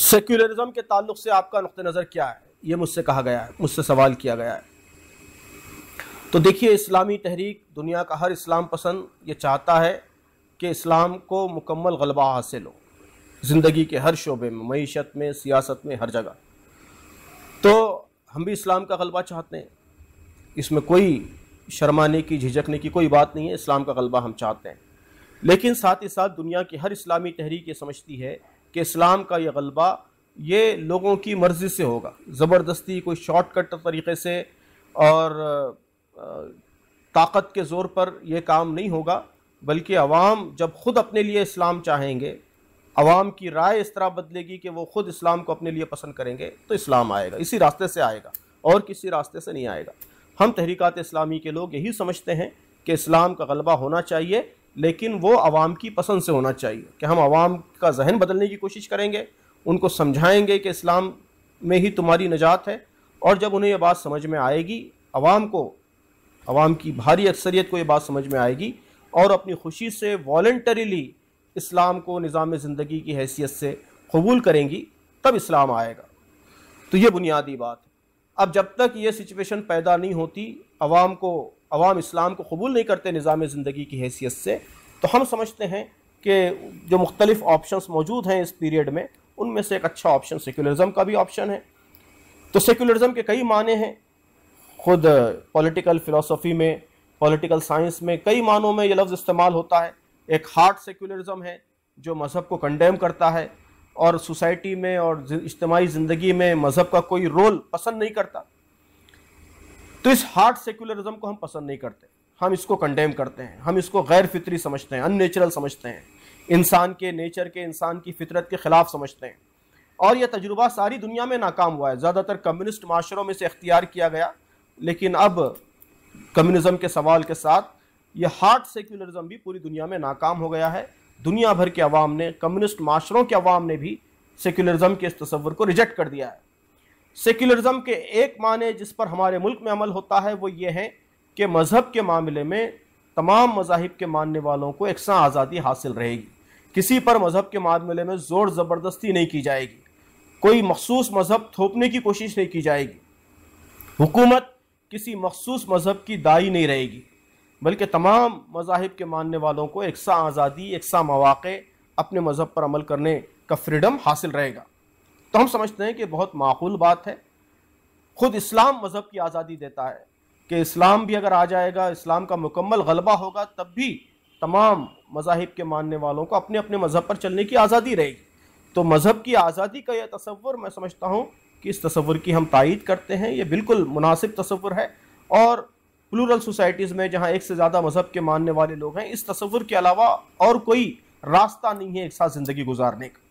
secularism के ताल्लुक से आपका नुक़ नज़र क्या है ये मुझसे कहा गया है मुझसे सवाल किया गया है तो देखिए इस्लामी तहरीक दुनिया का हर इस्लाम पसंद ये चाहता है कि इस्लाम को मुकम्मल गलबा हासिल हो ज़िंदगी के हर शोबे में मीशत में सियासत में हर जगह तो हम भी इस्लाम का गलबा चाहते हैं इसमें कोई शर्माने की झिझकने की कोई बात नहीं है इस्लाम का गलबा हम चाहते हैं लेकिन साथ ही साथ दुनिया की हर इस्लामी तहरीक ये समझती है कि इस्लाम का यह गलबा ये लोगों की मर्ज़ी से होगा ज़बरदस्ती कोई शॉर्टकट तरीके से और ताकत के ज़ोर पर यह काम नहीं होगा बल्कि आवाम जब ख़ुद अपने लिए इस्लाम चाहेंगे आवाम की राय इस तरह बदलेगी कि वो ख़ुद इस्लाम को अपने लिए पसंद करेंगे तो इस्लाम आएगा इसी रास्ते से आएगा और किसी रास्ते से नहीं आएगा हम तहरीक इस्लामी के लोग यही समझते हैं कि इस्लाम का गलबा होना चाहिए लेकिन वो आवाम की पसंद से होना चाहिए कि हम आवाम का जहन बदलने की कोशिश करेंगे उनको समझाएंगे कि इस्लाम में ही तुम्हारी निजात है और जब उन्हें यह बात समझ में आएगी आवाम को आवाम की भारी अक्सरियत को ये बात समझ में आएगी और अपनी खुशी से वॉल्टरीली इस्लाम को निज़ाम ज़िंदगी की हैसियत से कबूल करेंगी तब इस्लाम आएगा तो ये बुनियादी बात है अब जब तक ये सिचुएशन पैदा नहीं होती आवाम को अवाम इस्लाम को कबूल नहीं करते निज़ाम ज़िंदगी की हैसियत से तो हम समझते हैं कि जो मुख्तलिफ़ ऑप्शन मौजूद हैं इस पीरियड में उनमें से एक अच्छा ऑप्शन सेकुलरिज़म का भी ऑप्शन है तो सेकुलरिज़म के कई माने हैं खुद पॉलिटिकल फ़िलासफ़ी में पॉलिटिकल साइंस में कई मानों में ये लफ्ज़ इस्तेमाल होता है एक हार्ड सेकुलरिज़म है जो मज़हब को कंडेम करता है और सोसाइटी में और इज्तमाही ज़िंदगी में मज़हब का कोई रोल पसंद नहीं करता तो इस हार्ड सेक्युलरिज्म को हम पसंद नहीं करते हम इसको कंडेम करते हैं हम इसको गैर फितरी समझते हैं अननेचुरल समझते हैं इंसान के नेचर के इंसान की फितरत के खिलाफ समझते हैं और यह तजुर्बा सारी दुनिया में नाकाम हुआ है ज़्यादातर कम्युनिस्ट माशरों में से अख्तियार किया गया लेकिन अब कम्युनिज़म के सवाल के साथ यह हार्ड सेक्युलरिज्म भी पूरी दुनिया में नाकाम हो गया है दुनिया भर के अवाम ने कम्युनिस्ट माशरों के अवाम ने भी सेक्युलरिज्म के इस तस्वर को रिजेक्ट कर दिया है सेक्युलरिज्म के एक माने जिस पर हमारे मुल्क में अमल होता है वो ये है कि मज़हब के मामले में तमाम मजाहब के मानने वालों को एकसा आज़ादी हासिल रहेगी किसी पर मज़हब के मामले में ज़ोर ज़बरदस्ती नहीं की जाएगी कोई मखसूस मज़हब थोपने की कोशिश नहीं की जाएगी हुकूमत किसी मखसूस मज़हब की दाई नहीं रहेगी बल्कि तमाम मजाहब के मानने वालों को एकसा आज़ादी एकसा मौाक़े अपने मज़हब पर अमल करने का फ्रीडम हासिल रहेगा तो हम समझते हैं कि बहुत माकूल बात है खुद इस्लाम मज़हब की आज़ादी देता है कि इस्लाम भी अगर आ जाएगा इस्लाम का मुकम्मल गलबा होगा तब भी तमाम मजाहिब के मानने वालों को अपने अपने मज़हब पर चलने की आज़ादी रहेगी तो मज़हब की आज़ादी का यह तस्वुर मैं समझता हूँ कि इस तस्वुर की हम तइद करते हैं ये बिल्कुल मुनासिब तस्वुर है और प्लूरल सोसाइटीज़ में जहाँ एक से ज़्यादा मज़हब के मानने वाले लोग हैं इस तस्वुर के अलावा और कोई रास्ता नहीं है एक साथ ज़िंदगी गुजारने का